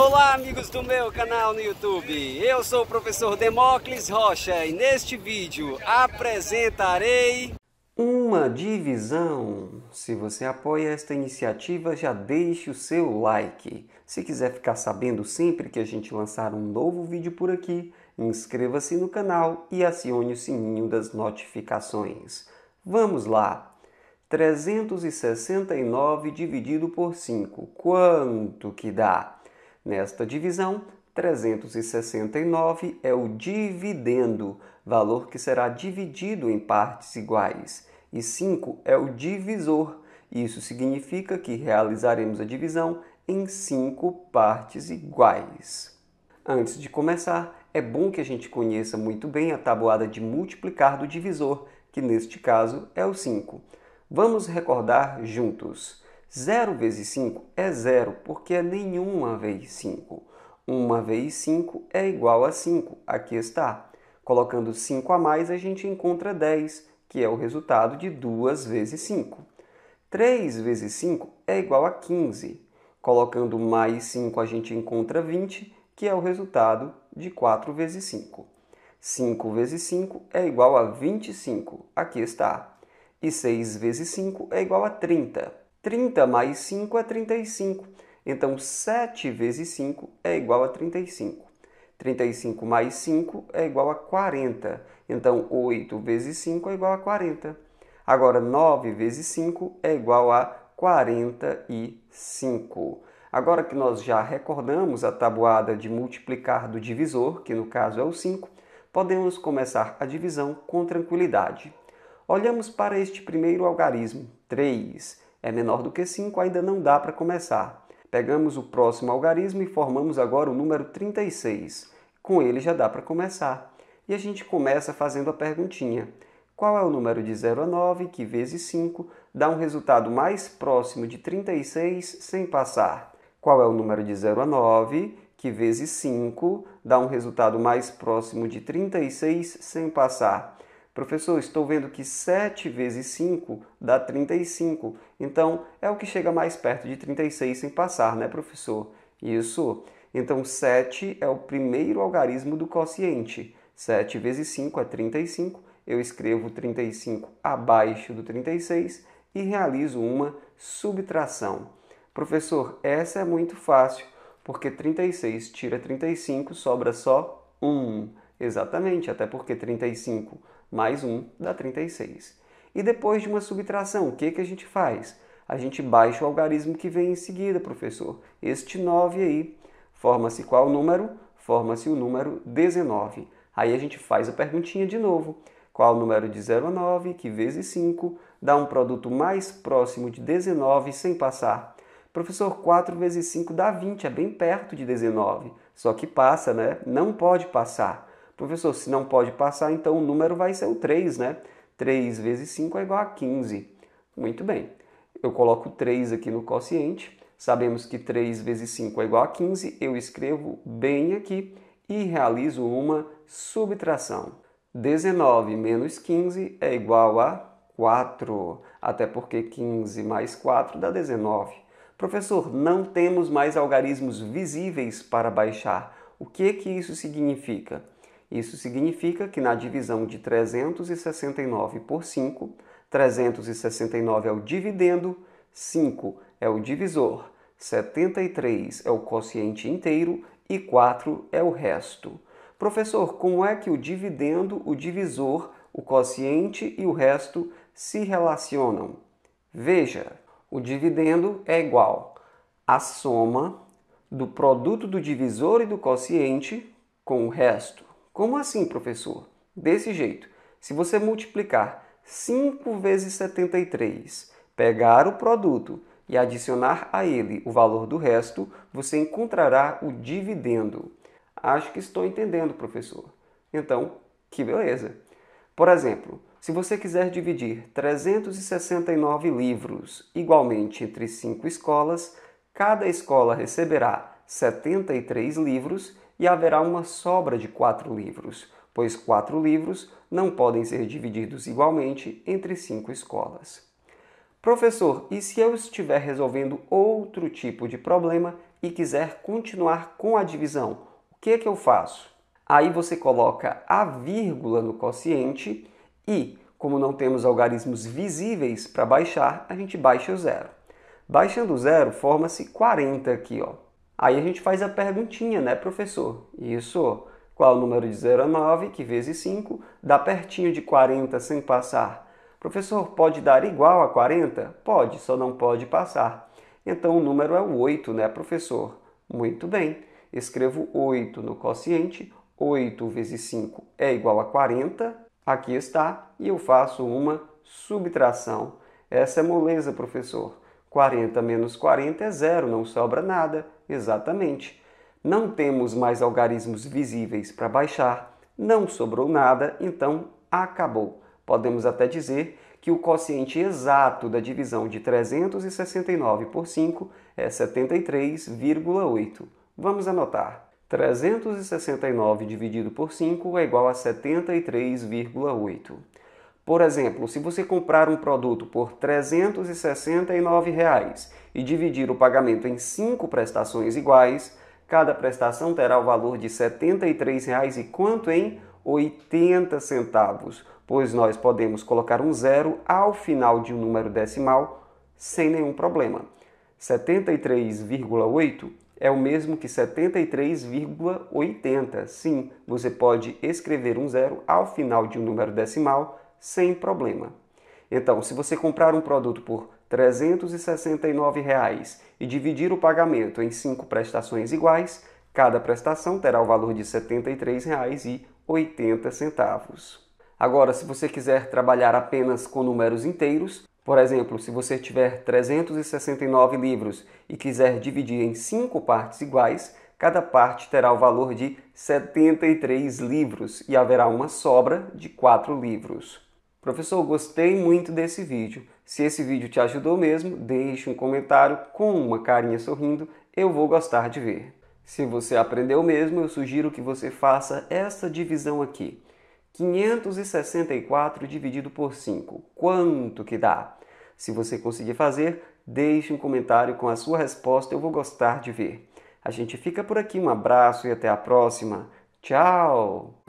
Olá, amigos do meu canal no YouTube. Eu sou o professor Demócles Rocha e neste vídeo apresentarei uma divisão. Se você apoia esta iniciativa, já deixe o seu like. Se quiser ficar sabendo sempre que a gente lançar um novo vídeo por aqui, inscreva-se no canal e acione o sininho das notificações. Vamos lá! 369 dividido por 5, quanto que dá? Nesta divisão, 369 é o dividendo, valor que será dividido em partes iguais, e 5 é o divisor. Isso significa que realizaremos a divisão em cinco partes iguais. Antes de começar, é bom que a gente conheça muito bem a tabuada de multiplicar do divisor, que neste caso é o 5. Vamos recordar juntos. 0 vezes 5 é zero, porque é nenhuma vez 5. 1 vez 5 é igual a 5. Aqui está. Colocando 5 a mais, a gente encontra 10, que é o resultado de 2 vezes 5. 3 vezes 5 é igual a 15. Colocando mais 5, a gente encontra 20, que é o resultado de 4 vezes 5. 5 vezes 5 é igual a 25. Aqui está. E 6 vezes 5 é igual a 30. 30 mais 5 é 35. Então, 7 vezes 5 é igual a 35. 35 mais 5 é igual a 40. Então, 8 vezes 5 é igual a 40. Agora, 9 vezes 5 é igual a 45. Agora que nós já recordamos a tabuada de multiplicar do divisor, que no caso é o 5, podemos começar a divisão com tranquilidade. Olhamos para este primeiro algarismo, 3 é menor do que 5, ainda não dá para começar. Pegamos o próximo algarismo e formamos agora o número 36. Com ele já dá para começar. E a gente começa fazendo a perguntinha: qual é o número de 0 a 9 que, vezes 5, dá um resultado mais próximo de 36 sem passar? Qual é o número de 0 a 9 que, vezes 5, dá um resultado mais próximo de 36 sem passar? Professor, estou vendo que 7 vezes 5 dá 35. Então, é o que chega mais perto de 36 sem passar, né, professor? Isso. Então, 7 é o primeiro algarismo do quociente. 7 vezes 5 é 35. Eu escrevo 35 abaixo do 36 e realizo uma subtração. Professor, essa é muito fácil, porque 36 tira 35, sobra só 1. Exatamente, até porque 35 mais 1 dá 36. E depois de uma subtração, o que, que a gente faz? A gente baixa o algarismo que vem em seguida, professor. Este 9 aí. Forma-se qual número? Forma-se o número 19. Aí a gente faz a perguntinha de novo. Qual o número de 0 a 9, que vezes 5, dá um produto mais próximo de 19 sem passar? Professor, 4 vezes 5 dá 20, é bem perto de 19. Só que passa, né? Não pode passar. Professor, se não pode passar, então o número vai ser o 3, né? 3 vezes 5 é igual a 15. Muito bem. Eu coloco 3 aqui no quociente. Sabemos que 3 vezes 5 é igual a 15. Eu escrevo bem aqui e realizo uma subtração. 19 menos 15 é igual a 4. Até porque 15 mais 4 dá 19. Professor, não temos mais algarismos visíveis para baixar. O que, que isso significa? Isso significa que na divisão de 369 por 5, 369 é o dividendo, 5 é o divisor, 73 é o quociente inteiro e 4 é o resto. Professor, como é que o dividendo, o divisor, o quociente e o resto se relacionam? Veja, o dividendo é igual à soma do produto do divisor e do quociente com o resto. Como assim, professor? Desse jeito. Se você multiplicar 5 vezes 73, pegar o produto e adicionar a ele o valor do resto, você encontrará o dividendo. Acho que estou entendendo, professor. Então, que beleza! Por exemplo, se você quiser dividir 369 livros igualmente entre cinco escolas, cada escola receberá 73 livros e haverá uma sobra de quatro livros, pois quatro livros não podem ser divididos igualmente entre cinco escolas. Professor, e se eu estiver resolvendo outro tipo de problema e quiser continuar com a divisão, o que é que eu faço? Aí você coloca a vírgula no quociente e, como não temos algarismos visíveis para baixar, a gente baixa o zero. Baixando o zero, forma-se 40 aqui, ó. Aí a gente faz a perguntinha, né, professor? Isso, qual o número de 0 a 9, que vezes 5, dá pertinho de 40 sem passar. Professor, pode dar igual a 40? Pode, só não pode passar. Então o número é o 8, né, professor? Muito bem. Escrevo 8 no quociente, 8 vezes 5 é igual a 40, aqui está, e eu faço uma subtração. Essa é moleza, professor. 40 menos 40 é zero, não sobra nada. Exatamente. Não temos mais algarismos visíveis para baixar, não sobrou nada, então acabou. Podemos até dizer que o quociente exato da divisão de 369 por 5 é 73,8. Vamos anotar. 369 dividido por 5 é igual a 73,8. Por exemplo, se você comprar um produto por R$ 369 reais e dividir o pagamento em cinco prestações iguais, cada prestação terá o valor de R$ 73,00 e quanto em 80 centavos, pois nós podemos colocar um zero ao final de um número decimal sem nenhum problema. 73,8 é o mesmo que 73,80. Sim, você pode escrever um zero ao final de um número decimal sem problema. Então, se você comprar um produto por R$ 369 reais e dividir o pagamento em cinco prestações iguais, cada prestação terá o valor de R$ 73,80. Agora, se você quiser trabalhar apenas com números inteiros, por exemplo, se você tiver 369 livros e quiser dividir em cinco partes iguais, cada parte terá o valor de 73 livros e haverá uma sobra de quatro livros. Professor, gostei muito desse vídeo. Se esse vídeo te ajudou mesmo, deixe um comentário com uma carinha sorrindo, eu vou gostar de ver. Se você aprendeu mesmo, eu sugiro que você faça essa divisão aqui. 564 dividido por 5, quanto que dá? Se você conseguir fazer, deixe um comentário com a sua resposta, eu vou gostar de ver. A gente fica por aqui, um abraço e até a próxima. Tchau!